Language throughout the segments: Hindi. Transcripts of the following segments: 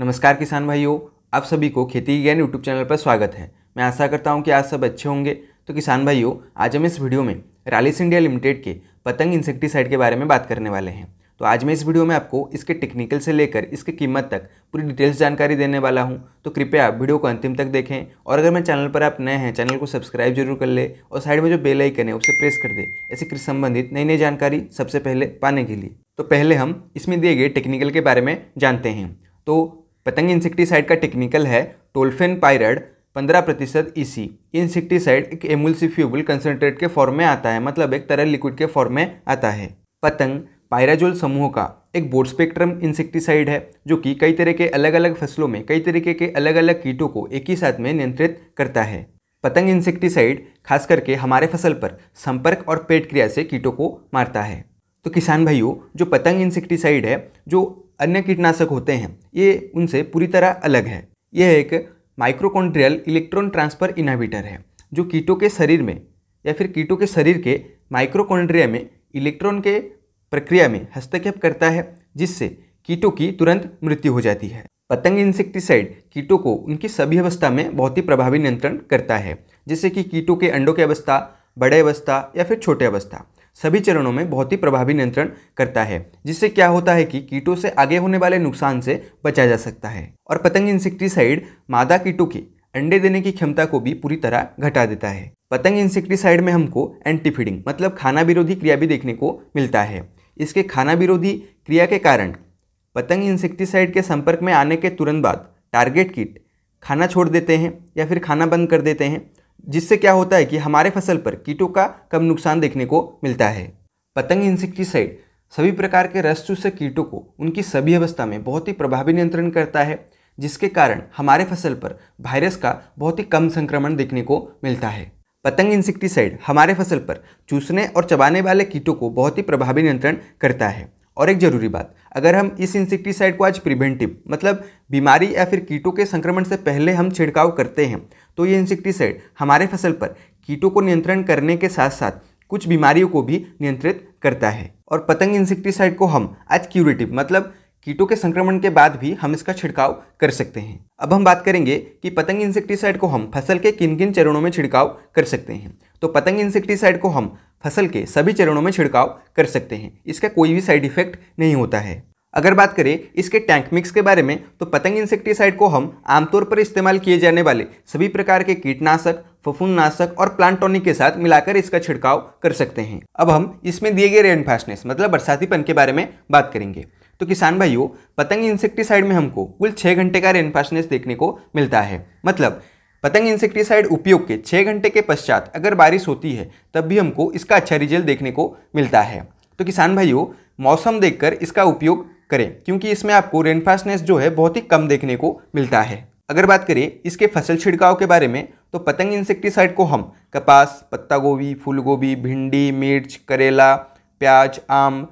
नमस्कार किसान भाइयों आप सभी को खेती ज्ञान यूट्यूब चैनल पर स्वागत है मैं आशा करता हूँ कि आज सब अच्छे होंगे तो किसान भाइयों आज हम इस वीडियो में रालिस इंडिया लिमिटेड के पतंग इंसेक्टिसाइड के बारे में बात करने वाले हैं तो आज मैं इस वीडियो में आपको इसके टेक्निकल से लेकर इसकी कीमत तक पूरी डिटेल्स जानकारी देने वाला हूँ तो कृपया आप वीडियो को अंतिम तक देखें और अगर मैं चैनल पर आप नए हैं चैनल को सब्सक्राइब जरूर कर ले और साइड में जो बेल आइकन है उसे प्रेस कर दे ऐसे कृषि संबंधित नई नई जानकारी सबसे पहले पाने के लिए तो पहले हम इसमें दिए गए टेक्निकल के बारे में जानते हैं तो पतंग इंसेक्टिसाइड का टेक्निकल है टोल्फेन पायरड पंद्रह प्रतिशत ई सी इंसेक्टिसाइड एक एमुलसिफ्यूबल कंसनट्रेट के फॉर्म में आता है मतलब एक तरल लिक्विड के फॉर्म में आता है पतंग पायराजोल समूह का एक बोर्ड स्पेक्ट्रम इंसेक्टिसाइड है जो कि कई तरह के अलग अलग फसलों में कई तरीके के अलग अलग कीटों को एक ही साथ में नियंत्रित करता है पतंग इंसेक्टिसाइड खास करके हमारे फसल पर संपर्क और पेट क्रिया से कीटों को मारता है तो किसान भाइयों जो पतंग इंसेक्टिसाइड है जो अन्य कीटनाशक होते हैं ये उनसे पूरी तरह अलग है यह एक माइक्रोकॉन्ड्रियल इलेक्ट्रॉन ट्रांसफर इनहिबिटर है जो कीटों के शरीर में या फिर कीटों के शरीर के माइक्रोकॉन्ड्रिया में इलेक्ट्रॉन के प्रक्रिया में हस्तक्षेप करता है जिससे कीटों की तुरंत मृत्यु हो जाती है पतंग इंसेक्टिसाइड कीटों को उनकी सभी अवस्था में बहुत ही प्रभावी नियंत्रण करता है जैसे कि कीटों के अंडों की अवस्था बड़े अवस्था या फिर छोटे अवस्था सभी चरणों में बहुत ही प्रभावी नियंत्रण करता है जिससे क्या होता है कि कीटों से आगे होने वाले नुकसान से बचा जा सकता है और पतंग इंसेक्टिसाइड मादा कीटों की अंडे देने की क्षमता को भी पूरी तरह घटा देता है पतंग इंसेक्टिसाइड में हमको एंटीफीडिंग मतलब खाना विरोधी क्रिया भी देखने को मिलता है इसके खाना विरोधी क्रिया के कारण पतंग इंसेक्टिसाइड के संपर्क में आने के तुरंत बाद टारगेट कीट खाना छोड़ देते हैं या फिर खाना बंद कर देते हैं जिससे क्या होता है कि हमारे फसल पर कीटों का कम नुकसान देखने को मिलता है पतंग इंसेक्टिसाइड सभी प्रकार के रस चूसे कीटों को उनकी सभी अवस्था में बहुत ही प्रभावी नियंत्रण करता है जिसके कारण हमारे फसल पर वायरस का बहुत ही कम संक्रमण देखने को मिलता है पतंग इंसेक्टिसाइड हमारे फसल पर चूसने और चबाने वाले कीटों को बहुत ही प्रभावी नियंत्रण करता है और एक ज़रूरी बात अगर हम इस इंसेक्टिसाइड को आज प्रिवेंटिव मतलब बीमारी या फिर कीटों के संक्रमण से पहले हम छिड़काव करते हैं तो ये इंसेक्टिसाइड हमारे फसल पर कीटों को नियंत्रण करने के साथ साथ कुछ बीमारियों को भी नियंत्रित करता है और पतंग इंसेक्टिसाइड को हम आज क्यूरेटिव मतलब कीटों के संक्रमण के बाद भी हम इसका छिड़काव कर सकते हैं अब हम बात करेंगे कि पतंग इंसेक्टिसाइड को हम फसल के किन किन चरणों में छिड़काव कर सकते हैं तो पतंग इंसेक्टिसाइड को हम फसल के सभी चरणों में छिड़काव कर सकते हैं इसका कोई भी साइड इफेक्ट नहीं होता है अगर बात करें इसके टैंक मिक्स के बारे में तो पतंग इंसेक्टिसाइड को हम आमतौर पर इस्तेमाल किए जाने वाले सभी प्रकार के कीटनाशक फफूंदनाशक और प्लांटोनिक के साथ मिलाकर इसका छिड़काव कर सकते हैं अब हम इसमें दिए गए रेनफास्टनेस मतलब बरसातीपन के बारे में बात करेंगे तो किसान भाइयों पतंग इंसेक्टिसाइड में हमको कुल छः घंटे का रेनफास्टनेस देखने को मिलता है मतलब पतंग इंसेक्टिसाइड उपयोग के छः घंटे के पश्चात अगर बारिश होती है तब भी हमको इसका अच्छा रिजल्ट देखने को मिलता है तो किसान भाइयों मौसम देखकर इसका उपयोग करें क्योंकि इसमें आपको रेनफास्टनेस जो है बहुत ही कम देखने को मिलता है अगर बात करें इसके फसल छिड़काव के बारे में तो पतंग इंसेक्टिसाइड को हम कपास पत्ता गोभी फूल गोभी भिंडी मिर्च करेला प्याज आम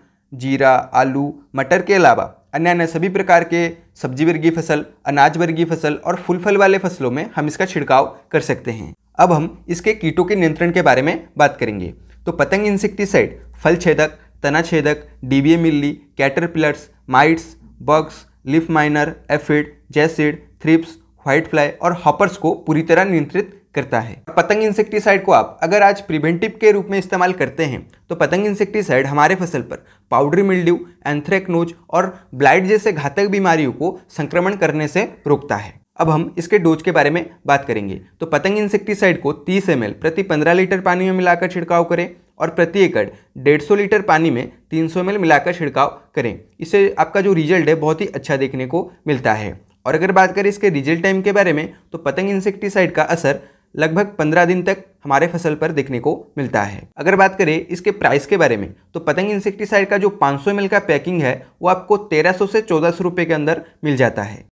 जीरा आलू मटर के अलावा अन्य अन्य सभी प्रकार के सब्जी वर्गीय फसल अनाज वर्गीय फसल और फूल फल वाले फसलों में हम इसका छिड़काव कर सकते हैं अब हम इसके कीटों के नियंत्रण के बारे में बात करेंगे तो पतंग इंसेक्टिसाइड फल छेदक तनाछेदक डीबीए मिल्ली caterpillars mites bugs leaf miner aphid jassid thrips white fly और हॉपर्स को पूरी तरह नियंत्रित करता है पतंग इंसेक्टिसाइड को आप अगर आज प्रिवेंटिव के रूप में इस्तेमाल करते हैं तो पतंग इंसेक्टिसाइड हमारे फसल पर पाउडरी मिल्ड्यू एंथ्रेक्नोज और ब्लाइट जैसे घातक बीमारियों को संक्रमण करने से रोकता है अब हम इसके डोज के बारे में बात करेंगे तो पतंग इंसेक्टिसाइड को 30 एम प्रति 15 लीटर पानी में मिलाकर छिड़काव करें और प्रति एकड़ डेढ़ सौ लीटर पानी में तीन सौ मिलाकर छिड़काव करें इससे आपका जो रिजल्ट है बहुत ही अच्छा देखने को मिलता है और अगर बात करें इसके रिजल्ट टाइम के बारे में तो पतंग इंसेक्टिसाइड का असर लगभग पंद्रह दिन तक हमारे फसल पर देखने को मिलता है अगर बात करें इसके प्राइस के बारे में तो पतंग इंसेक्टिसाइड का जो 500 सौ का पैकिंग है वो आपको 1300 से चौदह सौ के अंदर मिल जाता है